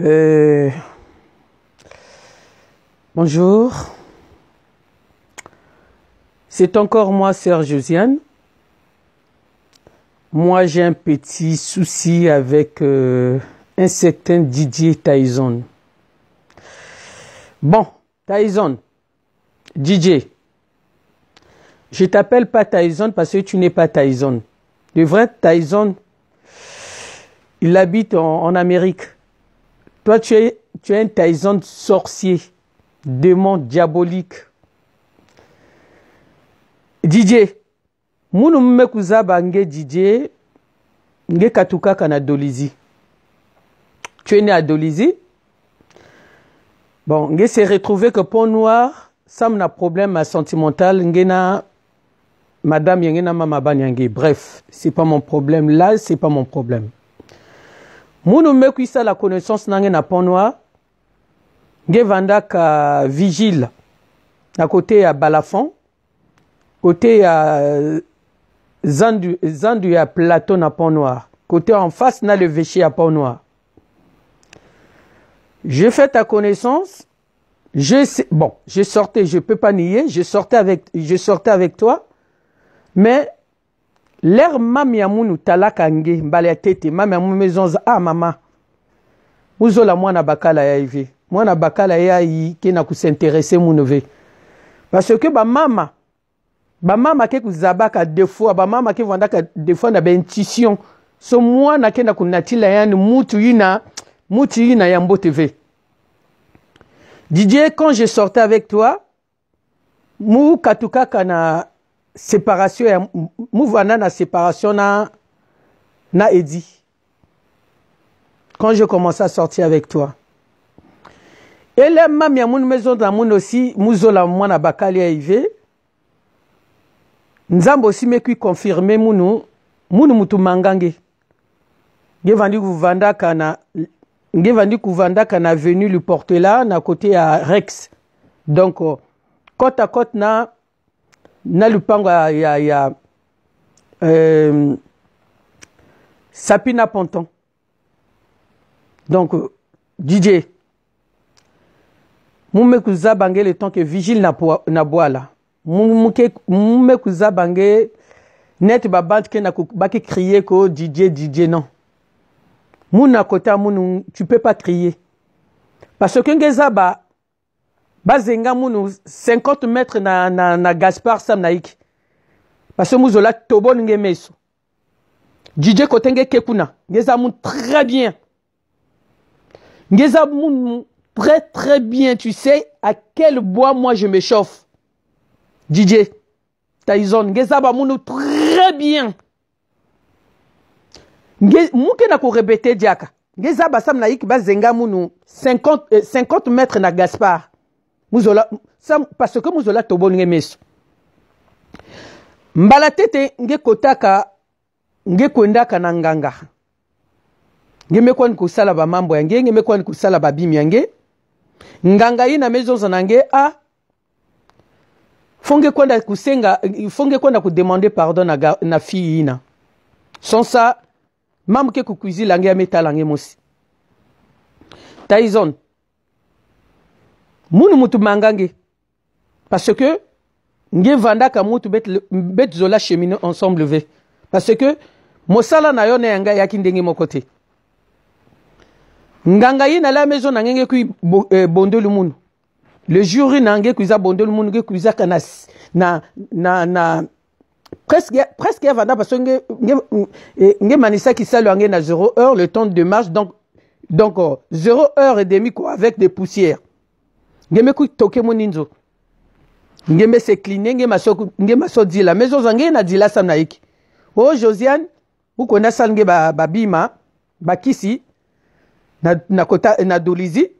Euh, bonjour. C'est encore moi, Sœur Josiane. Moi, j'ai un petit souci avec euh, un certain Didier Tyson. Bon, Tyson, Didier, je t'appelle pas Tyson parce que tu n'es pas Tyson. Le vrai Tyson, il habite en Amérique. Toi, tu es, tu un Tyson sorcier, démon diabolique. DJ, munu mekouza DJ, nge katuka kana Dolizi. Tu es né à Bon, nge s'est retrouvé que pour Noir, Sam n'a problème sentimental, nge na madame yenge na mama Bref, c'est pas mon problème là, c'est pas mon problème mundu mekuisa la connaissance nange na ponwa nge vandaka vigile na kote ya balafon kote ya euh, zandu, zandu ya plateau na pont noir kote en face na vechi ya pont noir j'ai fait ta connaissance je, bon je sortais je peux pas nier je sortais avec je sortais avec toi mais lere mam ya munu talaka nge mbala ya tete mam ya munu mezonza ah mama muzola mwana bakala ya ive mwana bakala ye ayi ke na kusinterese munu ve parce que bamama bamama ke kuzabaka defoi bamama ke vandaka defoi na baintuition so mwana akenda kunatila yani mutu yina mutu yina ya mbote ve didier quand je sortais avec toi mu katukaka na séparation ya mouvana na séparation na na quand je commençais à sortir avec toi elema mami à maison na munu aussi muzola mwana bakali Nous avons aussi confirmer munu munu mutu mangange nous na kana venu le porter là, na côté à rex donc euh, côte à côte na na lupango ya, ya, ya euh, Sapina Ponton. Donc, DJ, Moumekouza bangé bange le temps que vigile na, na bwala mume kuza bange net babante qui na baki crier ko DJ DJ non muna kota mounou, tu peux pas crier parce que ngeza bazenga munu 50 mètres na, na, na Samnaik. sam parce que baso muzola meso dj kotenge Kekuna ngeza très bien ngeza munu très très bien tu sais à quel bois moi je me chauffe dj tyson ngeza munu très bien muke na répéter diaka ngeza basam na bazenga munu 50, 50 mètres na Gaspar muzola parce que muzola toboninge miso mbala tete nge kotaka nge kuendaka na nganga nge mekwani kosala bamambo ya nge nge mekwani kosala babimi ya nge nganga ye na mezonza na nge a fo nge kwenda kosenga fo nge kwenda kodemande pardon na, na fille yina sonsa mambo ke kokuizila nge ametala nge mosi tyson munu mutu mangange parce que nge vanda ka mutu bet, betu zola chemine ensemble ve parce que mosala na yo na yanga eyaki ndenge moko te nganga ye nalaya maison na nge ngeki eh, bondeli munu le jour na ngeki eza bondeli munu ngeki ezaka na, na, na, na presque, presque vanda parce que nge, nge, eh, nge ki salo yange na 0 heure le temps de marche donc, donc 0 heure et demi quoi avec des poussières ngembe tokemo ni nzoku ngembe sekline ngembe asodila me zoza ngeye na dila asala na yeke o oh, josiane ukunda asala nge babima bakisi na, na, kota, na dolizi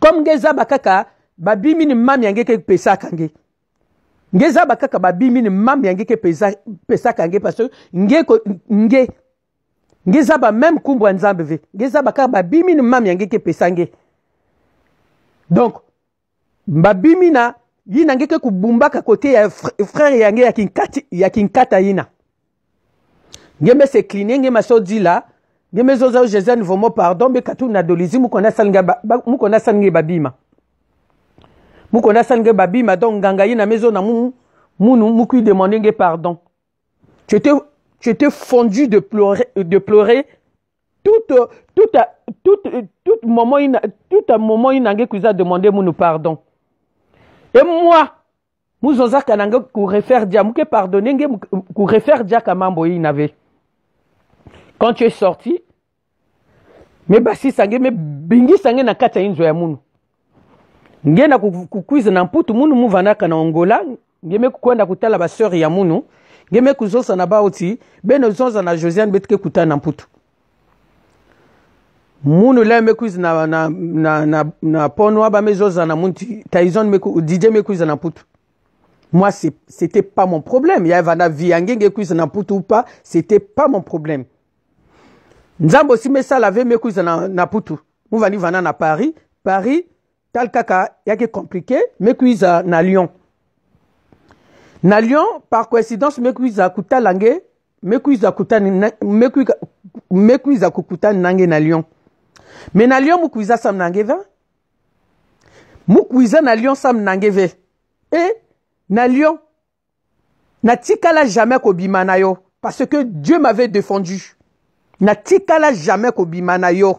comme nge zaba kaka babimi ni mami yange ke pesaka nge nge zaba kaka babimi ni mami yange ke pesaka nge parce nge, nge nge zaba meme nkumbwa nzambe ve nge zaba kaka babimi ni mami yange ke pesa nge donc mbabimina yina ngeke kubumbaka kote ya frere yange ya kinkati, ya kinkata yina na se mbe secline nge di dila nge mbe zoza o pardon be katu na dolizi mukona asali nge babima mukona asali nge babima donc nganga yina na mezo na mu, munu mukui demande nge pardon tu étais, tu étais fondu de pleurer, de pleurer tout, euh, tout, tout, tout, euh, tout moment tout moment inange kuza demande munu pardon et moi, je suis que je dia muke pardonne nge kurefere diaka mambo ye quand tu es sorti Mais je bingi suis na kati na ya munu Je na na mputu munu muvandaka na ongola nge mekwenda kutala baseur ya munu na baoti suis ozonza na josiane betike kutana na munu lɛ na, na, na, na, na aba mezoza na munti Taizon meku, dj Mekuiza na putu moi c'était pas mon problème ya vanda viangenge na putu ou pas c'était pas mon problème nzambe osi sa lave mekuizi na, na putu mu vani vana na paris paris tal kaka yaki compliqué mekuiza na lyon na lyon par coïncidence mekuiza kuta nge mekuiza kutani mekuiza kukutani na na lyon me na lion Mukwiza sam nange Mukwiza na lion sam nangeve. e na lion la jamais kobima yo parce que dieu m'avait défendu la jamais kobima na yo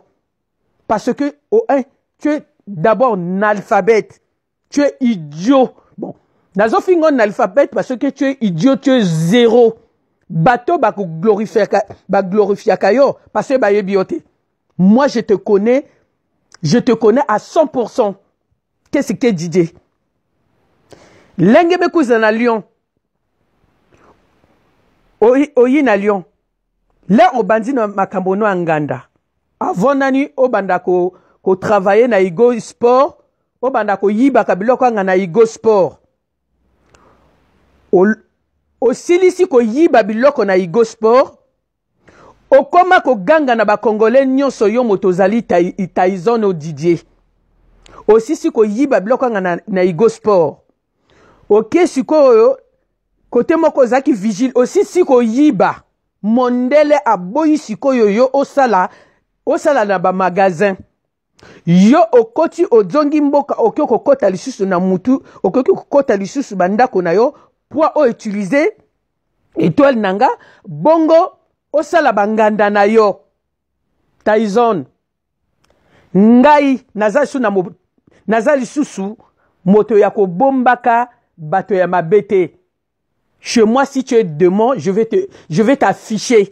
parce que oh, hein, tu es d'abord n'alphabète tu es idiot bon nazofingo n'alphabète parce que tu es idiot tu es zéro bato glorifia kayo parce que ba yo moi, je te connais, je te connais à 100%. Qu'est-ce que Didier en a Lyon. Oyi na Lyon. Là, on bandit na makambono anganda. Avant nani, au bandako, ko travailler na Igo Sport, au ko yiba kabilo nga na Igo Sport. ko yiba biloko na igo sport okóma koganga na bakongole nyonso yo moto ozali taizone didier osisi koyiba biloko yanga na, na igo sport oke sikoyo kote moko ozalaki vigile osisi koyiba mondele aboyi sikoyo yo osala osala na bamagazin yo okoti ozongi mboka okoki kokɔta lisusu na mutu okoki kokɔta lisusu bandako na yo poids oyo utilize etoile na nga bongo osala banganda na yo tyson ngai naza lisusu, na mo, naza lisusu moto ya kobombaka bato ya mabe te chez moi si tu es demon je vais te je vais t'afficher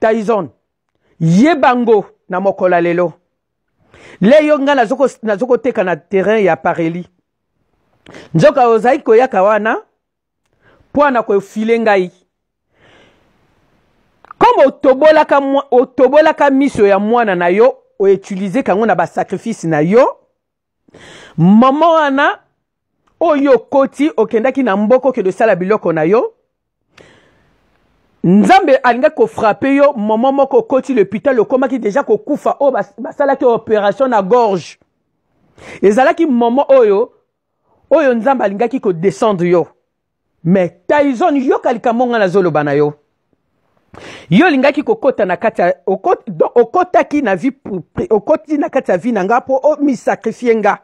tyson yeba ngo na mokolo ya lelo leyo ngai nazokoteka na terrain ya pareli nzoka ozali koyaka wana mpo na kofile ngai tobo la otobolaka miso ya mwana na yo utiliser kango na sacrifice na yo mama wana oyo koti okendaki na ke okende sala biloko na yo nzambe ko frapper yo mama moko okoti lhopital okomaki deja ba sala basalaki opération na gorge ki momo oyo oyo nzambe ko descendre yo taizon yo yo likambo nga zolo bana yo yo lingaki kokota na kati okot ki na vi okoti na kati ya vi na nga mi sacrifier nga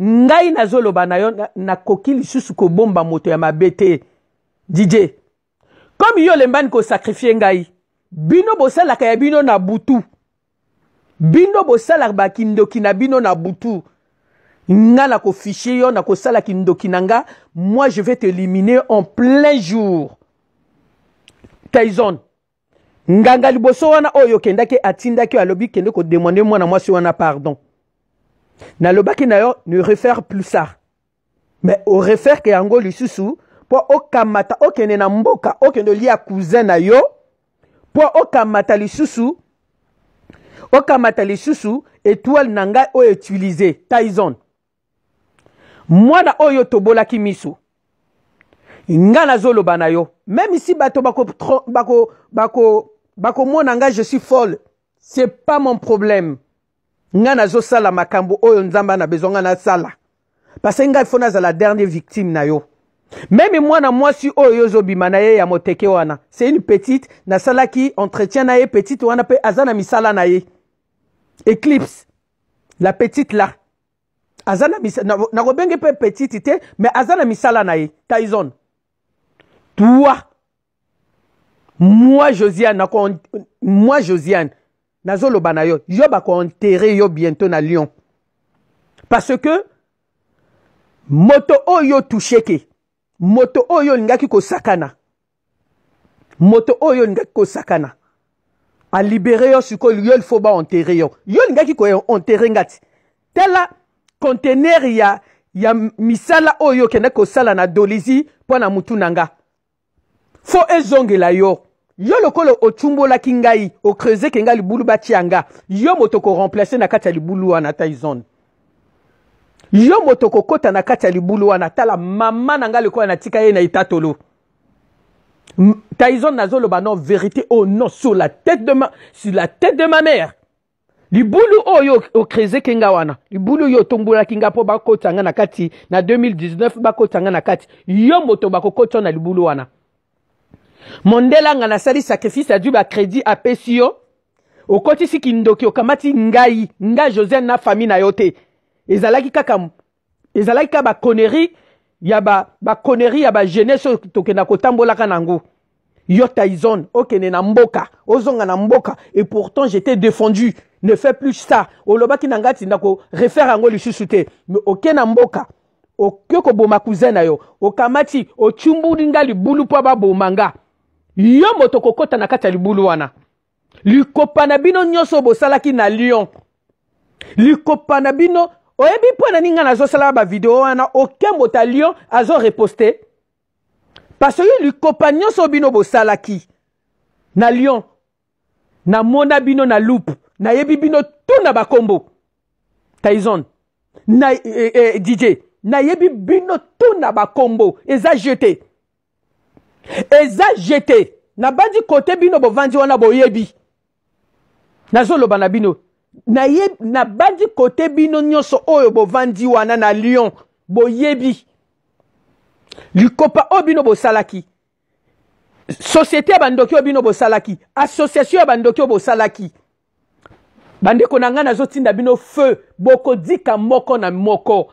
ngai nazoloba na yo nakoki na lisusu kobomba moto ya mabete dj komi yo olembani kosakrifie ngai bino bosalaka ya bino na butu bino bosalaka bakindoki na bino na butu nga nakofishe yo nakosala kindoki na nga moi je vais t'éliminer en plein jour tyson nganga liboso wana oyo okendaki atindaki alobi kende kodemande mwana mwasi wana pardon nalobaki na yo ne refaire plus ça me oreferke yango lisusu mpo okamata okende na mboka okende olia cousin na yo mpo okamata lisusu okamata lisusu étoile na ngai oyo utilize tyson mwana oyo tobolaki miso ngai nazoloba na yo meme si bato bakotro bako, bako, bako bakomona ngai je suis folle c'est pas mon problème ngai sala makambo oyo nzamba na besoin na sala. parce fona za la dernier victime na yo na moi mwasi oyo zo Bimana, ye ya moteke wana c'est une petite na sala ki entretien na ye petite wana pe azana misala na ye eclipse la petite là misala, na na nakobenge pe petite te mais Azana misala na ye Tyson. toi moi josiane nako moi josiane nazoloba na yo yo bakoenterre yo bientôt na lyon parce que moto oyo otusheke moto oyo olingaki kosakana moto oyo olingaki kosakana alibere yo sikoyo yo ilfo baenterre yo yo olingaki koenterre nga ti tala contener ya, ya misala oyo okendaki kosala na dolizi mpo na mutu na nga fo ezongela yo yo lokola otumbolaki ngai okrezeke ngai libulu batia nga yo moto okoremplace na kati ya libulu wana ata izone yo moto okokɔta na kati ya libulu wana tala mama na ngai lokola natika ye na etatolo taizone nazoloba non vérité au oh non sur la tête de ma, sur la tête de ma mère libulu oyo okrezeke nga wana libulu oyo otombolaki nga mpo bakɔta na kati na 2019 bakɔta na kati yo moto bakokɔta na libulu wana mondele anga nasali sacrifice adieu bacrédit apesi yo okotisi kindoki okamati ngai nga josien na famille na yo te ezalaki kaka ezalaki kaka bakoneri ya bakoneri ba ya bajeunesse oyo tokenda kotambolaka nango yo taison okende na mboka ozonga na mboka et pourtant j'étais défendu ne fais plus ça olobaki na ngai tinda korefaire yango lisusu te mais oke na mboka oke koboma cousin na yo okamati otyumbuli nga libulu mpo baboma nga yo moto okokɔta na kati ya libulu wana likopa na bino nyonso oyo bosalaki na lion likopa na bino oyebi mpo na nini ngai nazosala bavideo wana oke moto ya lion azoreposte parce oyo likopa nyonso bino bosalaki na lion namona bino na loupe nayebi bino tuna bakombo tyson na eh, eh, eh dj nayebi bino tuna bakombo eza jete eza jete nabandi kote bino bovandi wana boyebi nazoloba na bino nabandi kote bino nyonso oyo bovandi wana na lyon boyebi likopa oyo bino bosalaki société ya bandoki oyo bino bosalaki association ya bandoki oyo bosalaki bandeko na ngai nazotinda bino feu bokodika moko na moko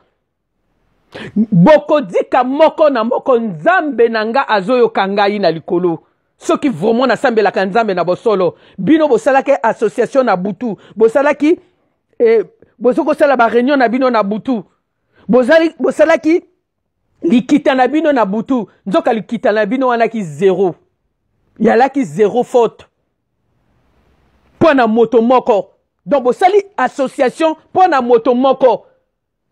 bokodika moko na moko nzambe na nga azoyoka ngai na likolo soki vraimen nasambelaka nzambe na bosolo bino bosalaki association na butu bosalaki eh, bozokosala bareunion na bino na butu bosalaki likita na bino na butu nzoka likita na bino wanaki zero yalaki zero faute mpo na moto moko donc bosali association mpo na moto moko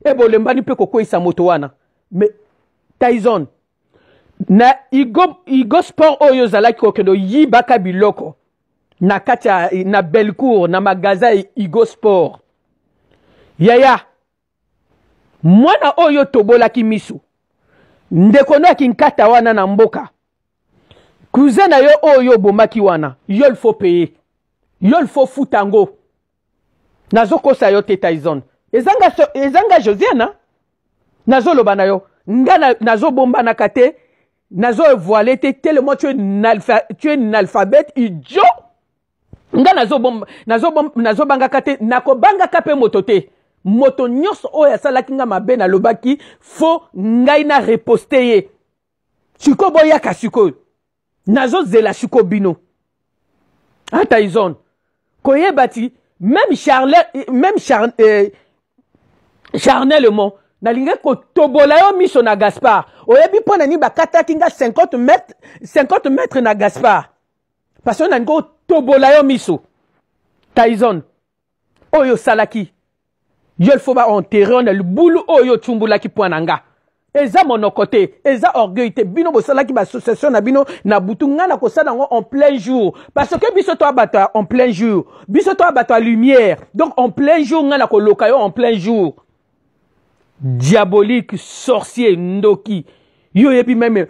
e bolembani mpe kokweyisa moto wana me tyson na igo, igo sport oyo ozalaki kokende oyibaka biloko na kati ya na belcour na magasin ya igo sport yaya mwana oyo tobolaki miso ndeko no akinkata wana na mboka kuze na yo oyo obomaki wana yo lifo peye yo lifo futa yango nazokosa yo te tyson ezanga, so, ezanga josiane nazoloba na yo nga nazobombanaka te nazovoile te tellement tu es nalphabète idio nga nazobangaka nazo nazo te nakobangaka mpe moto te moto nyonso oyo asalaki nga mabe nalobaki fo ngai nareposte ye sikoyo boyaka sikoyo nazozela sikoyo bino ata izone koyeba ti même charle même char, euh, charnellement ko ko tobolayo miso na Gaspar. oyebi mpo na ba kata kinga 50 mètres, 50 mètres na gaspar. parce qu'on a tobolayo yo miso tyson oyo salaki. yo foba on on le boulou oyo tchumbula ki na eza monokote, côté, eza orgueil te bino ba association na bino na boutou na na kosala yango en plein jour parce que biso toi bato en plein jour biso toi bato lumière donc en plein jour ngai na lokayo en plein jour diabolique sorcier ndoki yo oyebi meme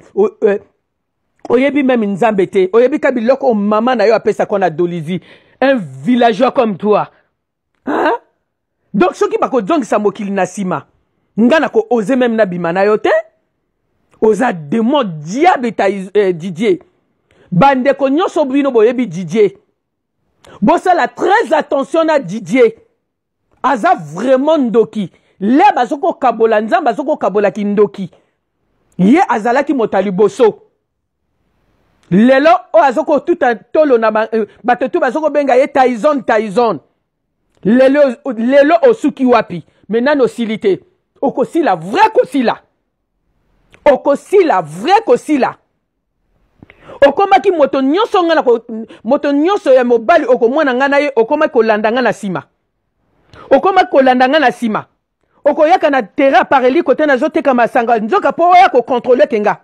oyebi e, meme nzambe te oyebi ka biloko mama na yo apesaka na dolizi un villageois comme toi hein? donc soki bakozongisa mokili na nsima nga na kooze meme nabima na yo te oza demo diable ta eh, didier bandeko nyonso bino boyebi didier bosala très attention na didier aza vraiment ndoki le bazokokabola nzambe azokokabola kindoki ye azalaki moto ya liboso lelo oyo azokotuta tolo na eh, bato tu bazokobenga ye taizon taizon lelo, lelo osuki wapi me nani osili te okosila vrai kosila okosila vrai kosila okomaki moto nyonso nga moto nyonso ya mobali okomona nga na ye okomaki kolanda nga na nsima okomaki kolanda nga na nsima okoyaka na terrain apareli kote nazoteka masanga nzoka mpo oya kokontrole kenga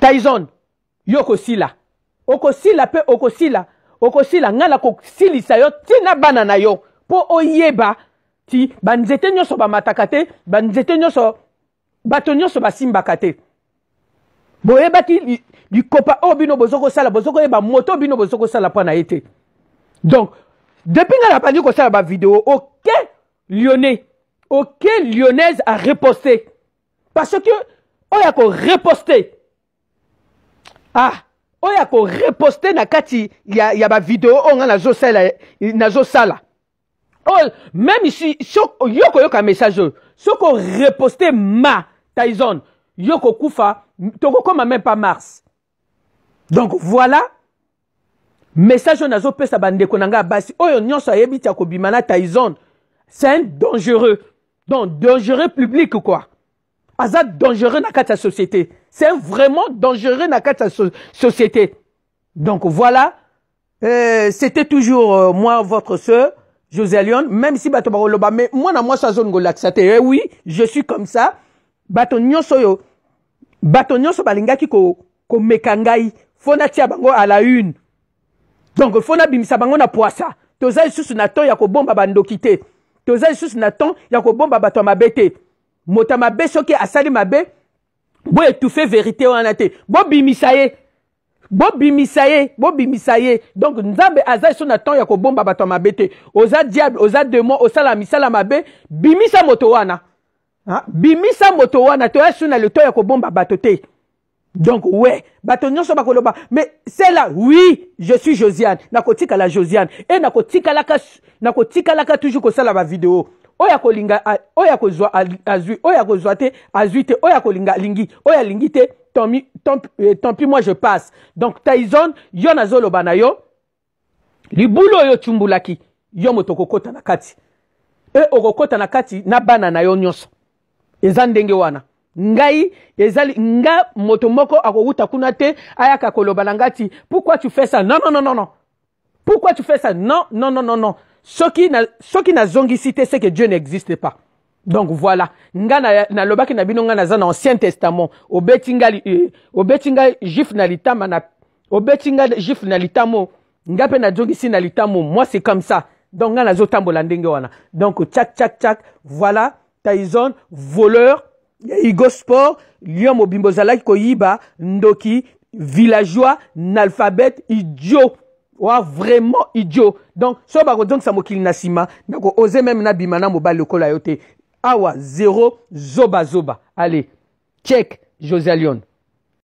tyson yo kosila okosila mpe okosila okosila ngai nakosilisa yo ntina bana na yo mpo oyeba ti banzete nyonso bamataka te banzete nyonso bato nyonso basimbaka te boyebaki likopa oyo bino bozokosala bozokoyeba moto bino bozokosala mpo na ye te donc depuis ngai napandi kosala bavideo lyonnais auquel lyonnaise a reposté Parce que ko reposté, Ah, Oyako reposté nakati y ya ba vidéo on na zosala na Oh, même ici, si yoko yoka message, soko reposté ma Tyson, yoko kufa, toko koma même pas mars. Donc voilà message on a zo pesa bandeko nanga basi oyo nyonso ayebi ti akobima na Tyson c'est un dangereux. Donc, dangereux public, quoi. Hazard dangereux dans la société. C'est vraiment dangereux dans la société. Donc, voilà. Euh, C'était toujours euh, moi, votre sœur, José Lyon, même si Batobaro Loba, mais moi, dans moi, ça zone Eh oui, je suis comme ça. Batonyon soyo. Batonyon so balinga ki ko, ko mekangai. Fona tia bango à la une. Donc, fona bimisa bango na poisa. Toza sur na to ya ko bomba bandokite toza sus na ton ya kobomba bato mabe te moto mabe soki asali mabe fait vérité wana te bo bimisaé bo bimisaé donc nzambe azaï sus na temps ya kobomba bato oza diable oza demon osala misala mabe bimisa moto wana ha? Hein? bimisa moto wana toya sus na leton ya donc ouais bato nyonso bakoloba mais cela oui je suis josiane nakotikala josiane e nakotikalaka nakotikalaka toujours kosala bavideo oyo akolinga oyo akozwa azwi oyo akozwa te azwi te oyo akolinga alingi oyo alingi te tant, tant, euh, tant pis moi je passe donc tyson yo nazoloba na yo libulu oyo ocumbulaki yo moto okokɔta na kati e okokɔta na kati na bana na yo nyonso eza ndenge wana ngai ezali nga motomoko moko akowuta ayaka kolobalangati. Pourquoi tu fais ça non non non non non pourquoi tu fais ça non non non non non soki na soki na te c'est que dieu n'existe pas donc voilà nga na na, na bino na binonga na ancien testament Obetinga nga euh, obeti nga eh, juif na litama na obeti juif na litamo nga na zongisi na litamo moi c'est comme ça donc n'a zotambo ndenge wana donc tchak tchak tchak voilà taison voleur igospo sport lion mobimba koyiba ndoki villageois nalphabet, idio wa vraiment idiot. donc so bakozongisa mokili na sima ndako oze même même na mobali lokola yo te awa zoba, zoba. allez check josé Lyon.